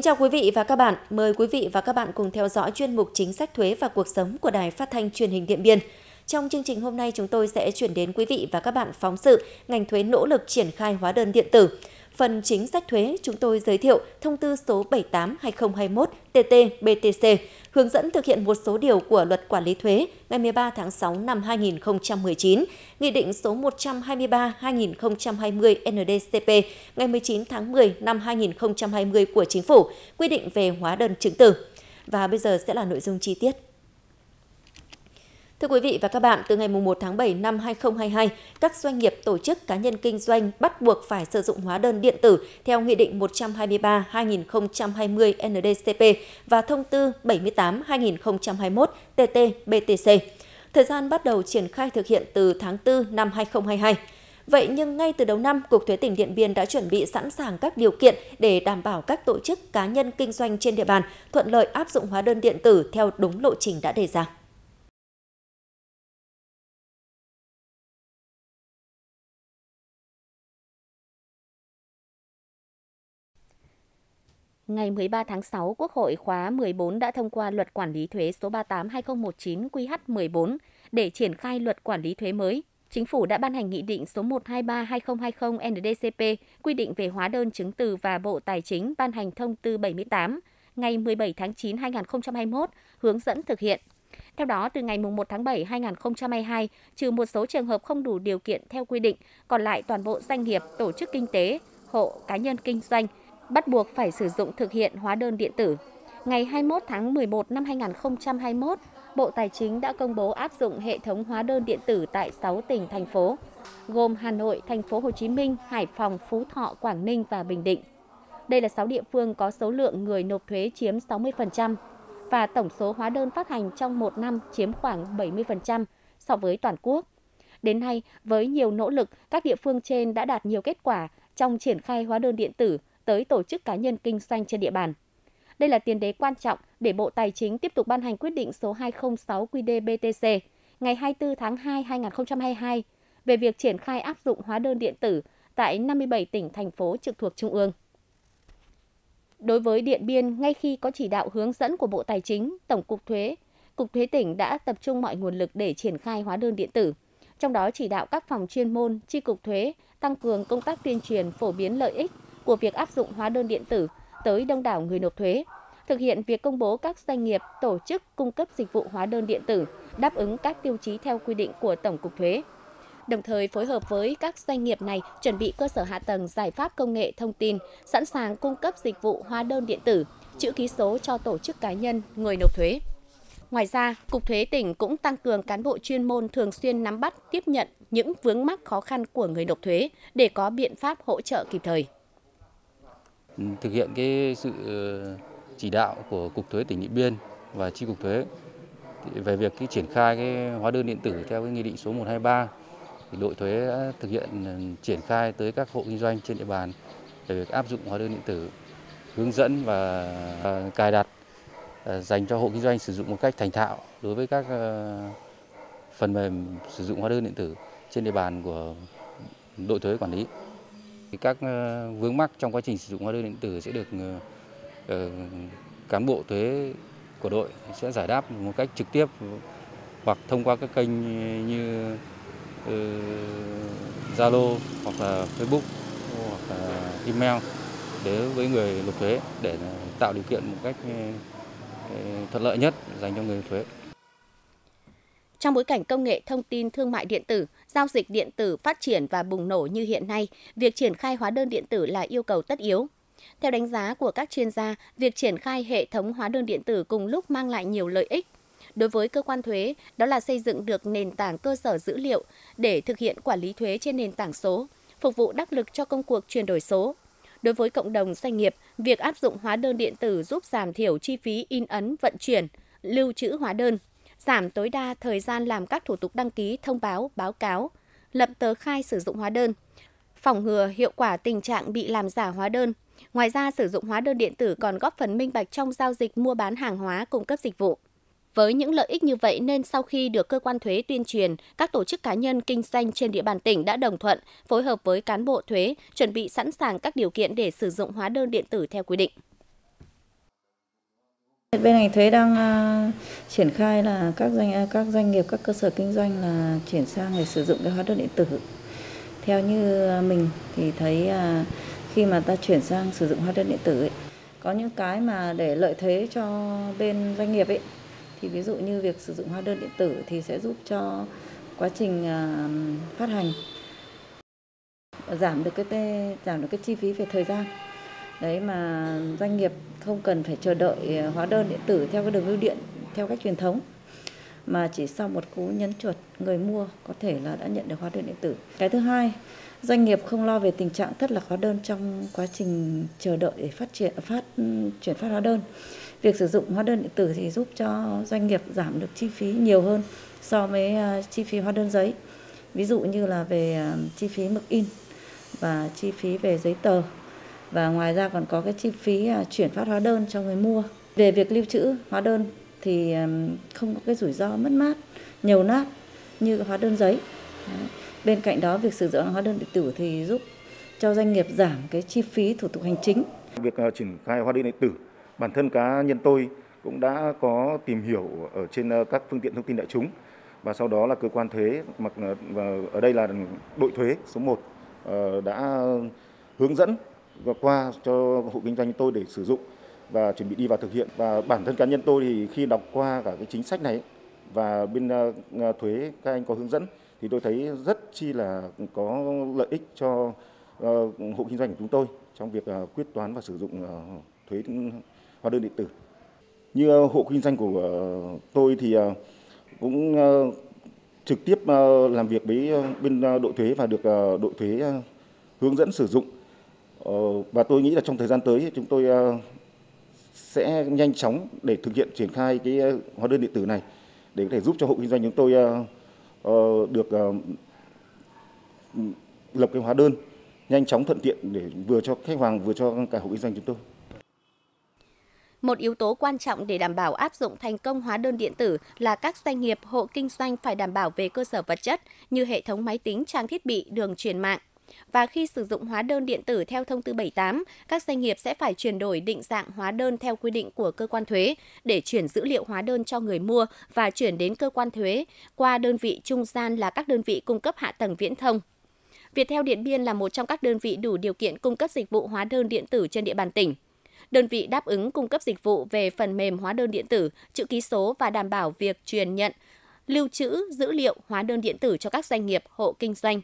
Kính chào quý vị và các bạn. Mời quý vị và các bạn cùng theo dõi chuyên mục Chính sách thuế và cuộc sống của Đài Phát thanh Truyền hình Điện Biên. Trong chương trình hôm nay chúng tôi sẽ chuyển đến quý vị và các bạn phóng sự ngành thuế nỗ lực triển khai hóa đơn điện tử. Phần chính sách thuế, chúng tôi giới thiệu thông tư số 78-2021-TT-BTC, hướng dẫn thực hiện một số điều của luật quản lý thuế ngày 13 tháng 6 năm 2019, Nghị định số 123-2020 NDCP ngày 19 tháng 10 năm 2020 của Chính phủ, quy định về hóa đơn chứng từ. Và bây giờ sẽ là nội dung chi tiết. Thưa quý vị và các bạn, từ ngày 1 tháng 7 năm 2022, các doanh nghiệp tổ chức cá nhân kinh doanh bắt buộc phải sử dụng hóa đơn điện tử theo Nghị định 123-2020 NDCP và Thông tư 78-2021 TT-BTC. Thời gian bắt đầu triển khai thực hiện từ tháng 4 năm 2022. Vậy nhưng ngay từ đầu năm, Cục Thuế tỉnh Điện Biên đã chuẩn bị sẵn sàng các điều kiện để đảm bảo các tổ chức cá nhân kinh doanh trên địa bàn thuận lợi áp dụng hóa đơn điện tử theo đúng lộ trình đã đề ra. ngày 13 tháng 6, Quốc hội khóa 14 đã thông qua luật quản lý thuế số 38-2019-QH14 để triển khai luật quản lý thuế mới. Chính phủ đã ban hành Nghị định số 123-2020-NDCP quy định về hóa đơn chứng từ và Bộ Tài chính ban hành thông tư 78 ngày 17 tháng 9 năm 2021 hướng dẫn thực hiện. Theo đó, từ ngày 1 tháng 7 năm 2022, trừ một số trường hợp không đủ điều kiện theo quy định, còn lại toàn bộ doanh nghiệp, tổ chức kinh tế, hộ cá nhân kinh doanh bắt buộc phải sử dụng thực hiện hóa đơn điện tử. Ngày 21 tháng 11 năm 2021, Bộ Tài chính đã công bố áp dụng hệ thống hóa đơn điện tử tại 6 tỉnh thành phố, gồm Hà Nội, Thành phố Hồ Chí Minh, Hải Phòng, Phú Thọ, Quảng Ninh và Bình Định. Đây là 6 địa phương có số lượng người nộp thuế chiếm 60% và tổng số hóa đơn phát hành trong một năm chiếm khoảng 70% so với toàn quốc. Đến nay, với nhiều nỗ lực, các địa phương trên đã đạt nhiều kết quả trong triển khai hóa đơn điện tử tới tổ chức cá nhân kinh doanh trên địa bàn. Đây là tiền đề quan trọng để Bộ Tài chính tiếp tục ban hành quyết định số 206 QĐ-BTC ngày 24 tháng 2 2022 về việc triển khai áp dụng hóa đơn điện tử tại 57 tỉnh thành phố trực thuộc trung ương. Đối với Điện Biên, ngay khi có chỉ đạo hướng dẫn của Bộ Tài chính, Tổng cục Thuế, Cục Thuế tỉnh đã tập trung mọi nguồn lực để triển khai hóa đơn điện tử, trong đó chỉ đạo các phòng chuyên môn, chi cục thuế tăng cường công tác tuyên truyền phổ biến lợi ích của việc áp dụng hóa đơn điện tử tới đông đảo người nộp thuế, thực hiện việc công bố các doanh nghiệp, tổ chức cung cấp dịch vụ hóa đơn điện tử đáp ứng các tiêu chí theo quy định của Tổng cục Thuế. Đồng thời phối hợp với các doanh nghiệp này chuẩn bị cơ sở hạ tầng giải pháp công nghệ thông tin, sẵn sàng cung cấp dịch vụ hóa đơn điện tử, chữ ký số cho tổ chức cá nhân, người nộp thuế. Ngoài ra, Cục Thuế tỉnh cũng tăng cường cán bộ chuyên môn thường xuyên nắm bắt, tiếp nhận những vướng mắc khó khăn của người nộp thuế để có biện pháp hỗ trợ kịp thời thực hiện cái sự ờ, chỉ đạo của Cục Thuế tỉnh Điện Biên và Chi cục Thuế về việc cái triển khai cái hóa đơn điện tử theo cái Nghị định số 123 thì đội thuế đã thực hiện ờ, triển khai tới các hộ kinh doanh trên địa bàn về việc áp dụng hóa đơn điện tử, hướng dẫn và ờ, cài đặt dành cho hộ kinh doanh sử dụng một cách thành thạo đối với các phần mềm sử dụng hóa đơn điện tử trên địa bàn của đội thuế quản lý. Các ờ, vướng mắc trong quá trình sử dụng hóa đơn điện tử sẽ được ờ, ờ, cán bộ thuế của đội sẽ giải đáp một cách trực tiếp hoặc thông qua các kênh như Zalo hoặc là Facebook hoặc là email đối với người nộp thuế để tạo điều kiện một cách thuận lợi nhất dành cho người thuế. Trong bối cảnh công nghệ thông tin thương mại điện tử, giao dịch điện tử phát triển và bùng nổ như hiện nay, việc triển khai hóa đơn điện tử là yêu cầu tất yếu. Theo đánh giá của các chuyên gia, việc triển khai hệ thống hóa đơn điện tử cùng lúc mang lại nhiều lợi ích. Đối với cơ quan thuế, đó là xây dựng được nền tảng cơ sở dữ liệu để thực hiện quản lý thuế trên nền tảng số, phục vụ đắc lực cho công cuộc chuyển đổi số. Đối với cộng đồng doanh nghiệp, việc áp dụng hóa đơn điện tử giúp giảm thiểu chi phí in ấn, vận chuyển, lưu trữ hóa đơn – giảm tối đa thời gian làm các thủ tục đăng ký, thông báo, báo cáo, lập tờ khai sử dụng hóa đơn, phòng ngừa hiệu quả tình trạng bị làm giả hóa đơn. Ngoài ra, sử dụng hóa đơn điện tử còn góp phần minh bạch trong giao dịch mua bán hàng hóa cung cấp dịch vụ. Với những lợi ích như vậy nên sau khi được cơ quan thuế tuyên truyền, các tổ chức cá nhân kinh doanh trên địa bàn tỉnh đã đồng thuận phối hợp với cán bộ thuế chuẩn bị sẵn sàng các điều kiện để sử dụng hóa đơn điện tử theo quy định. Bên ngành thuế đang uh, triển khai là các doanh à, các doanh nghiệp các cơ sở kinh doanh là chuyển sang để sử dụng cái hóa đơn điện tử. Theo như à, mình thì thấy uh, khi mà ta chuyển sang sử dụng hóa đơn điện tử ấy, có những cái mà để lợi thế cho bên doanh nghiệp ấy thì ví dụ như việc sử dụng hóa đơn điện tử thì sẽ giúp cho quá trình uh, phát hành giảm được cái giảm được cái chi phí về thời gian đấy mà doanh nghiệp không cần phải chờ đợi ờ, hóa đơn điện tử theo cái đường bưu điện theo cách truyền thống mà chỉ sau một cú nhấn chuột người mua có thể là đã nhận được hóa đơn điện tử. Cái thứ hai, doanh nghiệp không lo về tình trạng thất lạc hóa đơn trong quá trình chờ đợi để phát triển phát chuyển phát hóa đơn. Việc sử dụng hóa đơn điện tử thì giúp cho doanh nghiệp giảm được chi phí nhiều hơn so với ờ, chi phí hóa đơn giấy. Ví dụ như là về ờ, chi phí mực in và chi phí về giấy tờ và ngoài ra còn có cái chi phí à, chuyển phát hóa đơn cho người mua. Về việc lưu trữ hóa đơn thì không có cái rủi ro mất mát, nhiều nát như hóa đơn giấy. Bên cạnh đó việc sử dụng hóa đơn điện tử thì giúp cho doanh nghiệp giảm cái chi phí thủ tục hành chính. Việc à, triển khai hóa đơn điện tử, bản thân cá nhân tôi cũng đã có tìm hiểu ở trên à, các phương tiện thông tin đại chúng và sau đó là cơ quan thuế mặc ở đây là đội thuế số 1 ờ, đã hướng dẫn và qua cho hộ kinh doanh tôi để sử dụng và chuẩn bị đi vào thực hiện và bản thân cá nhân tôi thì khi đọc qua cả cái chính sách này và bên ờ, ờ, thuế các anh có hướng dẫn thì tôi thấy rất chi là có lợi ích cho ờ, hộ kinh doanh của chúng tôi trong việc quyết toán và sử dụng thuế ừ, hóa đơn điện tử. Như hộ kinh doanh của tôi thì cũng trực tiếp làm việc với bên đội thuế và được đội thuế hướng dẫn sử dụng Ờ, và tôi nghĩ là trong thời gian tới chúng tôi ờ, sẽ nhanh chóng để thực hiện triển khai cái ờ, hóa đơn điện tử này để có thể giúp cho hộ kinh doanh chúng tôi được lập cái hóa đơn nhanh chóng thuận tiện để vừa cho khách hàng vừa cho cả hộ kinh doanh chúng tôi. Một yếu tố quan trọng để đảm bảo áp dụng thành công hóa đơn điện tử là các doanh nghiệp hộ kinh doanh phải đảm bảo về cơ sở vật chất như hệ thống máy tính, trang thiết bị, đường truyền mạng. Và khi sử dụng hóa đơn điện tử theo thông tư 78, các doanh nghiệp sẽ phải chuyển đổi định dạng hóa đơn theo quy định của cơ quan thuế để chuyển dữ liệu hóa đơn cho người mua và chuyển đến cơ quan thuế qua đơn vị trung gian là các đơn vị cung cấp hạ tầng viễn thông. Viettel Điện Biên là một trong các đơn vị đủ điều kiện cung cấp dịch vụ hóa đơn điện tử trên địa bàn tỉnh đơn vị đáp ứng cung cấp dịch vụ về phần mềm hóa đơn điện tử, chữ ký số và đảm bảo việc truyền nhận, lưu trữ dữ liệu hóa đơn điện tử cho các doanh nghiệp, hộ kinh doanh,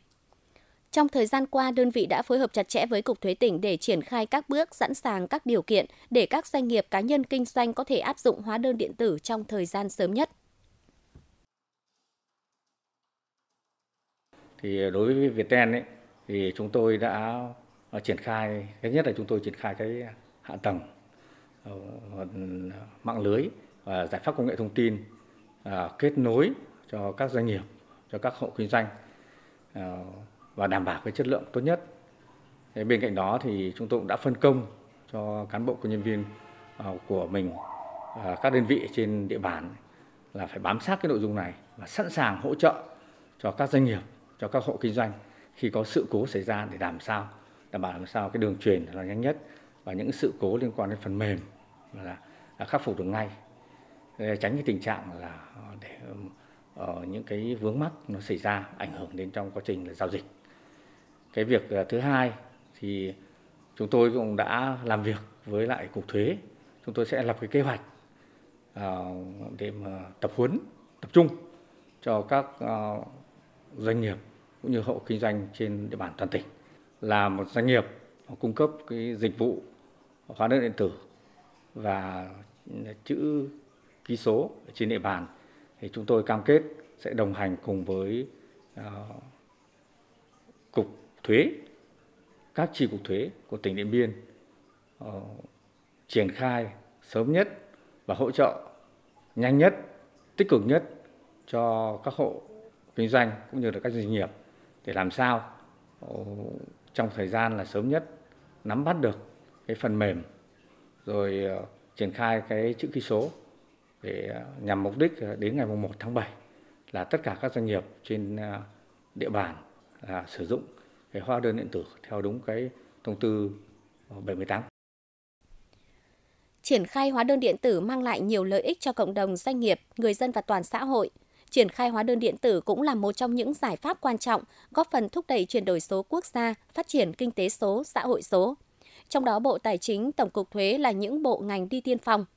trong thời gian qua, đơn vị đã phối hợp chặt chẽ với Cục Thuế tỉnh để triển khai các bước sẵn sàng các điều kiện để các doanh nghiệp cá nhân kinh doanh có thể áp dụng hóa đơn điện tử trong thời gian sớm nhất. Thì đối với Viettel ấy, thì chúng tôi đã à, triển khai, cái nhất là chúng tôi triển khai cái hạ tầng ờ, mạng lưới và giải pháp công nghệ thông tin à, kết nối cho các doanh nghiệp, cho các hộ kinh doanh ờ, và đảm bảo cái chất lượng tốt nhất. Bên cạnh đó thì chúng tôi cũng đã phân công cho cán bộ công nhân viên à, của mình à, các đơn vị trên địa bàn là phải bám sát cái nội dung này và sẵn sàng hỗ trợ cho các doanh nghiệp, cho các hộ kinh doanh khi có sự cố xảy ra để làm sao đảm bảo làm sao cái đường truyền là nhanh nhất và những sự cố liên quan đến phần mềm là, là khắc phục được ngay để tránh cái tình trạng là à, để uh, những cái vướng mắc nó xảy ra ảnh hưởng đến trong quá trình là giao dịch cái việc à, thứ hai thì chúng tôi cũng đã làm việc với lại cục thuế chúng tôi sẽ lập cái kế hoạch à, để mà tập huấn tập trung cho các à, doanh nghiệp cũng như hộ kinh doanh trên địa bàn toàn tỉnh là một doanh nghiệp cung cấp cái dịch vụ hóa đơn điện tử và chữ ký số trên địa bàn thì chúng tôi cam kết sẽ đồng hành cùng với cục thuế các tri cục thuế của tỉnh Điện Biên ờ, triển khai sớm nhất và hỗ trợ nhanh nhất, tích cực nhất cho các hộ kinh doanh cũng như là các doanh nghiệp để làm sao ờ, trong thời gian là sớm nhất nắm bắt được cái phần mềm rồi ờ, triển khai cái chữ ký số để nhằm mục đích đến ngày 1 tháng 7 là tất cả các doanh nghiệp trên địa bàn là sử dụng cái hóa đơn điện tử theo đúng cái thông tư 78. Ờ, triển khai hóa đơn điện tử mang lại nhiều lợi ích cho cộng đồng doanh nghiệp, người dân và toàn xã hội. Triển khai hóa đơn điện tử cũng là một trong những giải pháp quan trọng góp phần thúc đẩy chuyển đổi số quốc gia, phát triển kinh tế số, xã hội số. Trong đó Bộ Tài chính, Tổng cục Thuế là những bộ ngành đi tiên phong –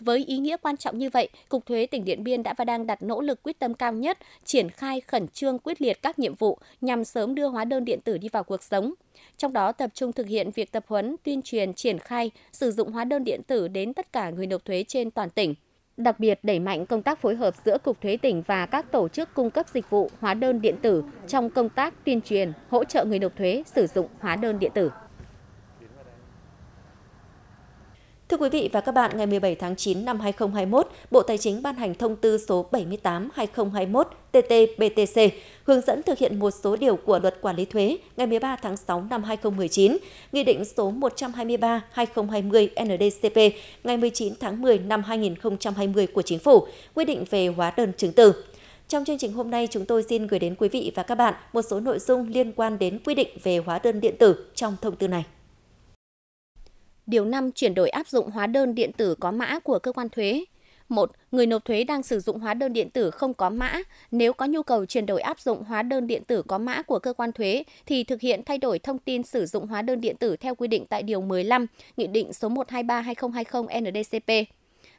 với ý nghĩa quan trọng như vậy, Cục Thuế tỉnh Điện Biên đã và đang đặt nỗ lực quyết tâm cao nhất, triển khai khẩn trương quyết liệt các nhiệm vụ nhằm sớm đưa hóa đơn điện tử đi vào cuộc sống. Trong đó tập trung thực hiện việc tập huấn, tuyên truyền, triển khai, sử dụng hóa đơn điện tử đến tất cả người nộp thuế trên toàn tỉnh đặc biệt đẩy mạnh công tác phối hợp giữa Cục Thuế tỉnh và các tổ chức cung cấp dịch vụ hóa đơn điện tử trong công tác tuyên truyền, hỗ trợ người nộp thuế sử dụng hóa đơn điện tử. Thưa quý vị và các bạn, ngày 17 tháng 9 năm 2021, Bộ Tài chính ban hành thông tư số 78/2021 TT-BTC hướng dẫn thực hiện một số điều của Luật Quản lý thuế ngày 13 tháng 6 năm 2019, Nghị định số 123/2020 NDCP ngày 19 tháng 10 năm 2020 của Chính phủ quy định về hóa đơn chứng từ. Trong chương trình hôm nay, chúng tôi xin gửi đến quý vị và các bạn một số nội dung liên quan đến quy định về hóa đơn điện tử trong thông tư này. Điều 5 chuyển đổi áp dụng hóa đơn điện tử có mã của cơ quan thuế. 1. Người nộp thuế đang sử dụng hóa đơn điện tử không có mã, nếu có nhu cầu chuyển đổi áp dụng hóa đơn điện tử có mã của cơ quan thuế thì thực hiện thay đổi thông tin sử dụng hóa đơn điện tử theo quy định tại điều 15 Nghị định số 123/2020 NDCP.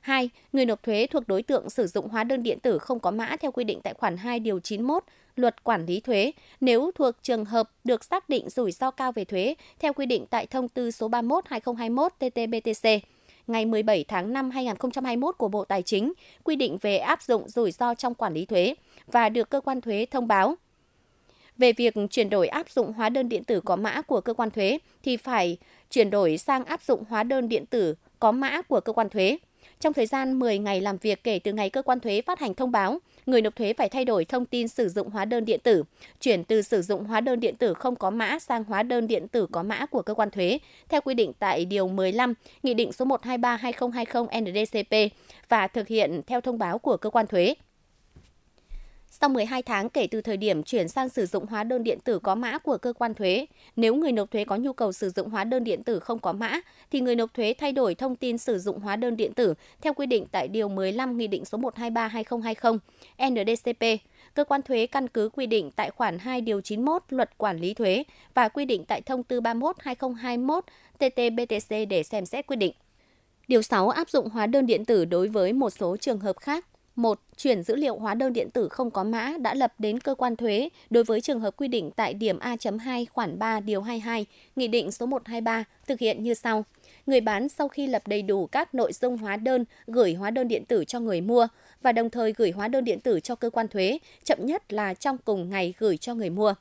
2. Người nộp thuế thuộc đối tượng sử dụng hóa đơn điện tử không có mã theo quy định tại khoản 2 điều 91 Luật Quản lý thuế nếu thuộc trường hợp được xác định rủi ro cao về thuế theo quy định tại thông tư số 31/2021/TT-BTC ngày 17 tháng 5 2021 của Bộ Tài chính quy định về áp dụng rủi ro trong quản lý thuế và được cơ quan thuế thông báo. Về việc chuyển đổi áp dụng hóa đơn điện tử có mã của cơ quan thuế thì phải chuyển đổi sang áp dụng hóa đơn điện tử có mã của cơ quan thuế. Trong thời gian 10 ngày làm việc kể từ ngày cơ quan thuế phát hành thông báo, người nộp thuế phải thay đổi thông tin sử dụng hóa đơn điện tử, chuyển từ sử dụng hóa đơn điện tử không có mã sang hóa đơn điện tử có mã của cơ quan thuế, theo quy định tại Điều 15, Nghị định số 123-2020 NDCP và thực hiện theo thông báo của cơ quan thuế. Sau 12 tháng kể từ thời điểm chuyển sang sử dụng hóa đơn điện tử có mã của cơ quan thuế, nếu người nộp thuế có nhu cầu sử dụng hóa đơn điện tử không có mã, thì người nộp thuế thay đổi thông tin sử dụng hóa đơn điện tử theo quy định tại Điều 15 Nghị định số 123-2020 NDCP. Cơ quan thuế căn cứ quy định tại khoản 2 điều 91 Luật Quản lý thuế và quy định tại Thông tư 31-2021 TT-BTC để xem xét quy định. Điều 6 áp dụng hóa đơn điện tử đối với một số trường hợp khác 1. Chuyển dữ liệu hóa đơn điện tử không có mã đã lập đến cơ quan thuế đối với trường hợp quy định tại điểm A.2 khoản 3 điều 22, Nghị định số 123 thực hiện như sau. Người bán sau khi lập đầy đủ các nội dung hóa đơn gửi hóa đơn điện tử cho người mua và đồng thời gửi hóa đơn điện tử cho cơ quan thuế, chậm nhất là trong cùng ngày gửi cho người mua.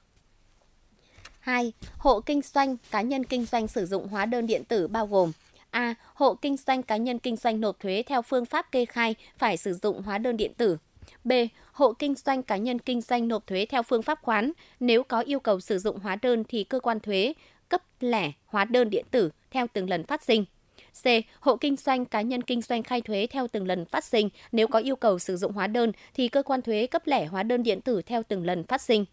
2. Hộ kinh doanh, cá nhân kinh doanh sử dụng hóa đơn điện tử bao gồm A. Hộ kinh doanh cá nhân kinh doanh nộp thuế theo phương pháp kê khai phải sử dụng hóa đơn điện tử. B. Hộ kinh doanh cá nhân kinh doanh nộp thuế theo phương pháp khoán, nếu có yêu cầu sử dụng hóa đơn thì cơ quan thuế cấp lẻ hóa đơn điện tử theo từng lần phát sinh. C. Hộ kinh doanh cá nhân kinh doanh khai thuế theo từng lần phát sinh, nếu có yêu cầu sử dụng hóa đơn thì cơ quan thuế cấp lẻ hóa đơn điện tử theo từng lần phát sinh.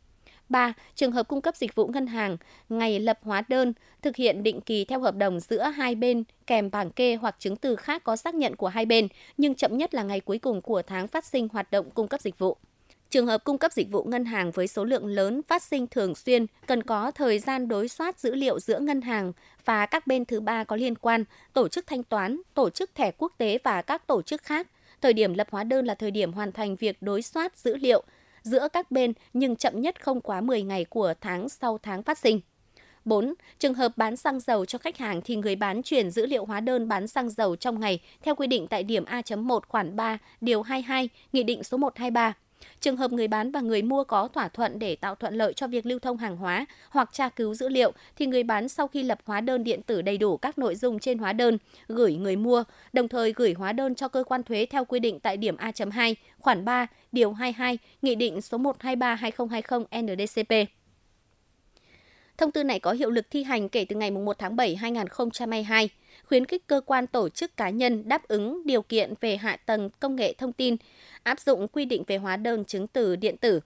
3. Trường hợp cung cấp dịch vụ ngân hàng, ngày lập hóa đơn, thực hiện định kỳ theo hợp đồng giữa hai bên kèm bảng kê hoặc chứng từ khác có xác nhận của hai bên, nhưng chậm nhất là ngày cuối cùng của tháng phát sinh hoạt động cung cấp dịch vụ. Trường hợp cung cấp dịch vụ ngân hàng với số lượng lớn phát sinh thường xuyên cần có thời gian đối soát dữ liệu giữa ngân hàng và các bên thứ ba có liên quan, tổ chức thanh toán, tổ chức thẻ quốc tế và các tổ chức khác. Thời điểm lập hóa đơn là thời điểm hoàn thành việc đối soát dữ liệu, giữa các bên nhưng chậm nhất không quá 10 ngày của tháng sau tháng phát sinh. 4. Trường hợp bán xăng dầu cho khách hàng thì người bán chuyển dữ liệu hóa đơn bán xăng dầu trong ngày theo quy định tại điểm A.1 khoản 3, điều 22, Nghị định số 123. Trường hợp người bán và người mua có thỏa thuận để tạo thuận lợi cho việc lưu thông hàng hóa hoặc tra cứu dữ liệu thì người bán sau khi lập hóa đơn điện tử đầy đủ các nội dung trên hóa đơn gửi người mua, đồng thời gửi hóa đơn cho cơ quan thuế theo quy định tại điểm A.2, khoản 3, điều 22, Nghị định số 123/2020/NDCP. Thông tư này có hiệu lực thi hành kể từ ngày 1 tháng 7 2022 khuyến khích cơ quan tổ chức cá nhân đáp ứng điều kiện về hạ tầng công nghệ thông tin, áp dụng quy định về hóa đơn chứng từ điện tử,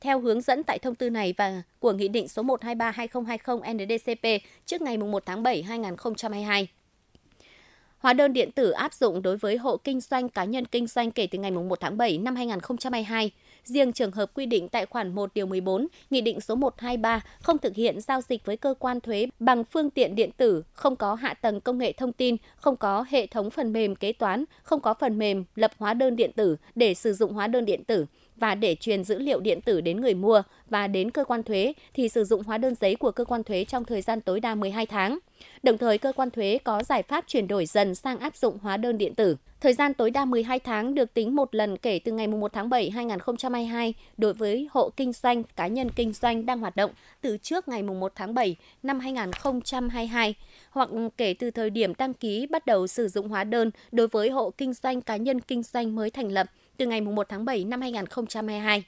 theo hướng dẫn tại thông tư này và của Nghị định số 123-2020 NDCP trước ngày 1 tháng 7 2022. Hóa đơn điện tử áp dụng đối với hộ kinh doanh cá nhân kinh doanh kể từ ngày 1 tháng 7 năm 2022. Riêng trường hợp quy định tại khoản 1 điều 14, Nghị định số 123 không thực hiện giao dịch với cơ quan thuế bằng phương tiện điện tử, không có hạ tầng công nghệ thông tin, không có hệ thống phần mềm kế toán, không có phần mềm lập hóa đơn điện tử để sử dụng hóa đơn điện tử và để truyền dữ liệu điện tử đến người mua và đến cơ quan thuế thì sử dụng hóa đơn giấy của cơ quan thuế trong thời gian tối đa 12 tháng. Đồng thời, cơ quan thuế có giải pháp chuyển đổi dần sang áp dụng hóa đơn điện tử. Thời gian tối đa 12 tháng được tính một lần kể từ ngày 1 tháng 7 2022 đối với hộ kinh doanh, cá nhân kinh doanh đang hoạt động từ trước ngày 1 tháng 7 năm 2022 hoặc kể từ thời điểm đăng ký bắt đầu sử dụng hóa đơn đối với hộ kinh doanh cá nhân kinh doanh mới thành lập từ ngày 1 tháng 7 năm 2022.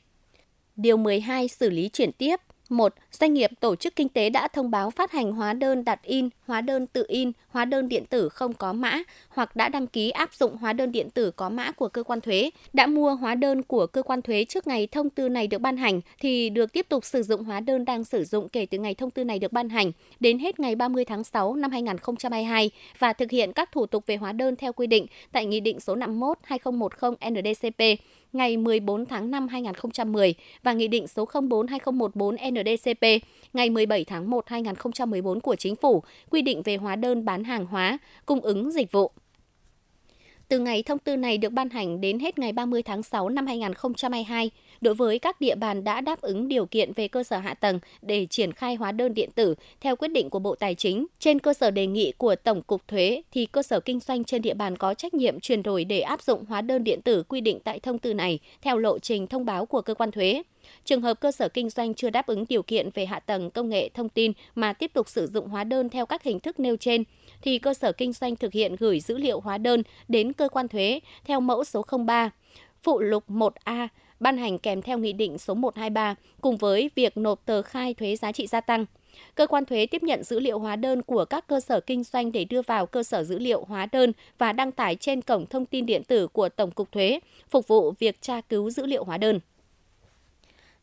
Điều 12 xử lý chuyển tiếp 1. Doanh nghiệp tổ chức kinh tế đã thông báo phát hành hóa đơn đặt in, hóa đơn tự in, hóa đơn điện tử không có mã hoặc đã đăng ký áp dụng hóa đơn điện tử có mã của cơ quan thuế, đã mua hóa đơn của cơ quan thuế trước ngày thông tư này được ban hành thì được tiếp tục sử dụng hóa đơn đang sử dụng kể từ ngày thông tư này được ban hành đến hết ngày 30 tháng 6 năm 2022 và thực hiện các thủ tục về hóa đơn theo quy định tại Nghị định số 51/2010/NDCP ngày 14 tháng 5 2010 và Nghị định số 04-2014-NDCP ngày 17 tháng 1 2014 của Chính phủ quy định về hóa đơn bán hàng hóa, cung ứng dịch vụ. Từ ngày thông tư này được ban hành đến hết ngày 30 tháng 6 năm 2022, đối với các địa bàn đã đáp ứng điều kiện về cơ sở hạ tầng để triển khai hóa đơn điện tử theo quyết định của Bộ Tài chính, trên cơ sở đề nghị của Tổng cục Thuế thì cơ sở kinh doanh trên địa bàn có trách nhiệm chuyển đổi để áp dụng hóa đơn điện tử quy định tại thông tư này theo lộ trình thông báo của cơ quan thuế. Trường hợp cơ sở kinh doanh chưa đáp ứng điều kiện về hạ tầng công nghệ thông tin mà tiếp tục sử dụng hóa đơn theo các hình thức nêu trên, thì cơ sở kinh doanh thực hiện gửi dữ liệu hóa đơn đến cơ quan thuế theo mẫu số 03, phụ lục 1A ban hành kèm theo Nghị định số 123 cùng với việc nộp tờ khai thuế giá trị gia tăng. Cơ quan thuế tiếp nhận dữ liệu hóa đơn của các cơ sở kinh doanh để đưa vào cơ sở dữ liệu hóa đơn và đăng tải trên cổng thông tin điện tử của Tổng cục Thuế, phục vụ việc tra cứu dữ liệu hóa đơn.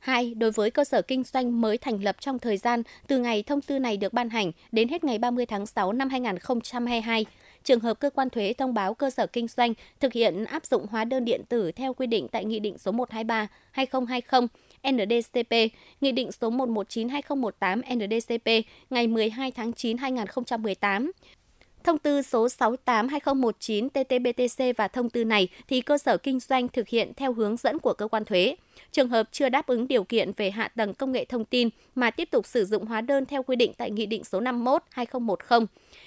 2. Đối với cơ sở kinh doanh mới thành lập trong thời gian từ ngày thông tư này được ban hành đến hết ngày 30 tháng 6 năm 2022, trường hợp cơ quan thuế thông báo cơ sở kinh doanh thực hiện áp dụng hóa đơn điện tử theo quy định tại Nghị định số 123-2020 NDCP, Nghị định số 119-2018 NDCP ngày 12 tháng 9 2018 Thông tư số 68/2019/TT-BTC và thông tư này thì cơ sở kinh doanh thực hiện theo hướng dẫn của cơ quan thuế. Trường hợp chưa đáp ứng điều kiện về hạ tầng công nghệ thông tin mà tiếp tục sử dụng hóa đơn theo quy định tại Nghị định số 51/2010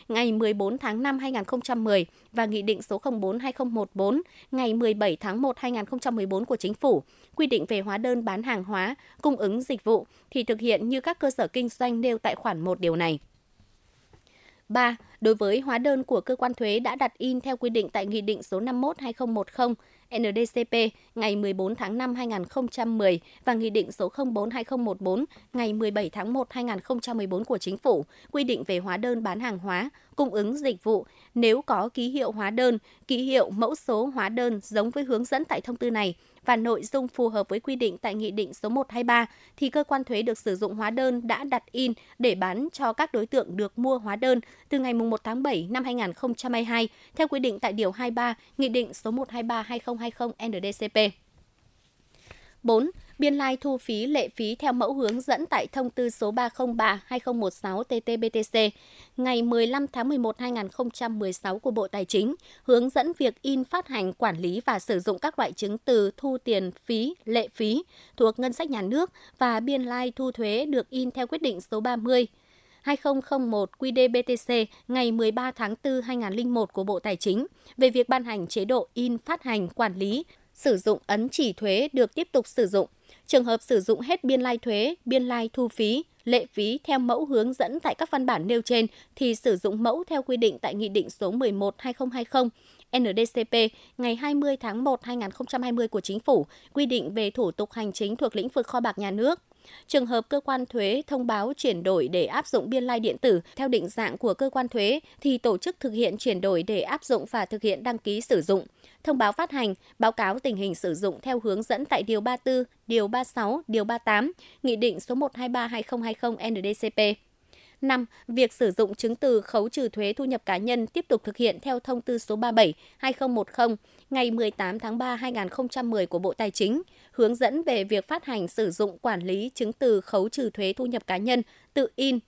ngày 14 tháng 5 2010 và Nghị định số 04/2014 ngày 17 tháng 1 2014 của Chính phủ quy định về hóa đơn bán hàng hóa, cung ứng dịch vụ thì thực hiện như các cơ sở kinh doanh nêu tại khoản 1 điều này. 3. Đối với hóa đơn của cơ quan thuế đã đặt in theo quy định tại Nghị định số 51-2010 NDCP ngày 14 tháng 5 2010 và Nghị định số 04-2014 ngày 17 tháng 1 2014 của Chính phủ quy định về hóa đơn bán hàng hóa, cung ứng dịch vụ nếu có ký hiệu hóa đơn, ký hiệu mẫu số hóa đơn giống với hướng dẫn tại thông tư này và nội dung phù hợp với quy định tại Nghị định số 123 thì cơ quan thuế được sử dụng hóa đơn đã đặt in để bán cho các đối tượng được mua hóa đơn từ ngày 1 1 tháng 7 năm 2022 theo quy định tại Điều 23 Nghị định số 123-2020 NDCP. 4 biên lai thu phí lệ phí theo mẫu hướng dẫn tại thông tư số 303-2016-TT-BTC ngày 15 tháng 11 2016 của Bộ Tài chính, hướng dẫn việc in phát hành quản lý và sử dụng các loại chứng từ thu tiền phí, lệ phí thuộc ngân sách nhà nước và biên lai thu thuế được in theo quyết định số 30 2001/QĐ-BTC ngày 13 tháng 4 2001 của Bộ Tài chính về việc ban hành chế độ in phát hành quản lý sử dụng ấn chỉ thuế được tiếp tục sử dụng. Trường hợp sử dụng hết biên lai thuế, biên lai thu phí, lệ phí theo mẫu hướng dẫn tại các văn bản nêu trên thì sử dụng mẫu theo quy định tại Nghị định số 11/2020 NDCP ngày 20 tháng 1 2020 của Chính phủ quy định về thủ tục hành chính thuộc lĩnh vực kho bạc nhà nước. Trường hợp cơ quan thuế thông báo chuyển đổi để áp dụng biên lai điện tử theo định dạng của cơ quan thuế thì tổ chức thực hiện chuyển đổi để áp dụng và thực hiện đăng ký sử dụng. Thông báo phát hành, báo cáo tình hình sử dụng theo hướng dẫn tại Điều 34, Điều 36, Điều 38, Nghị định số 123-2020 NDCP. 5. Việc sử dụng chứng từ khấu trừ thuế thu nhập cá nhân tiếp tục thực hiện theo thông tư số 37/2010 ngày 18 tháng 3 2010 của Bộ Tài chính, hướng dẫn về việc phát hành sử dụng quản lý chứng từ khấu trừ thuế thu nhập cá nhân tự in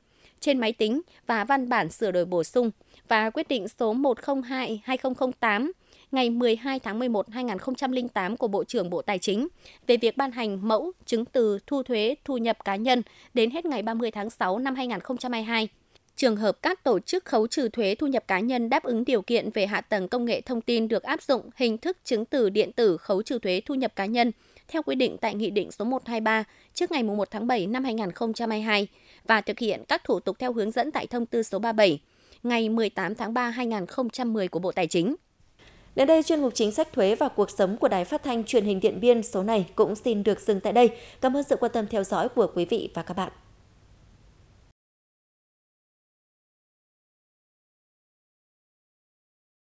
trên máy tính và văn bản sửa đổi bổ sung và quyết định số 102/2008 ngày 12 tháng 11 2008 của Bộ trưởng Bộ Tài chính về việc ban hành mẫu chứng từ thu thuế thu nhập cá nhân đến hết ngày 30 tháng 6 năm 2022. Trường hợp các tổ chức khấu trừ thuế thu nhập cá nhân đáp ứng điều kiện về hạ tầng công nghệ thông tin được áp dụng hình thức chứng từ điện tử khấu trừ thuế thu nhập cá nhân theo quy định tại Nghị định số 123 trước ngày 1 tháng 7 năm 2022 và thực hiện các thủ tục theo hướng dẫn tại Thông tư số 37 ngày 18 tháng 3 2010 của Bộ Tài chính. Đến đây chuyên mục chính sách thuế và cuộc sống của Đài Phát thanh Truyền hình Điện Biên số này cũng xin được dừng tại đây. Cảm ơn sự quan tâm theo dõi của quý vị và các bạn.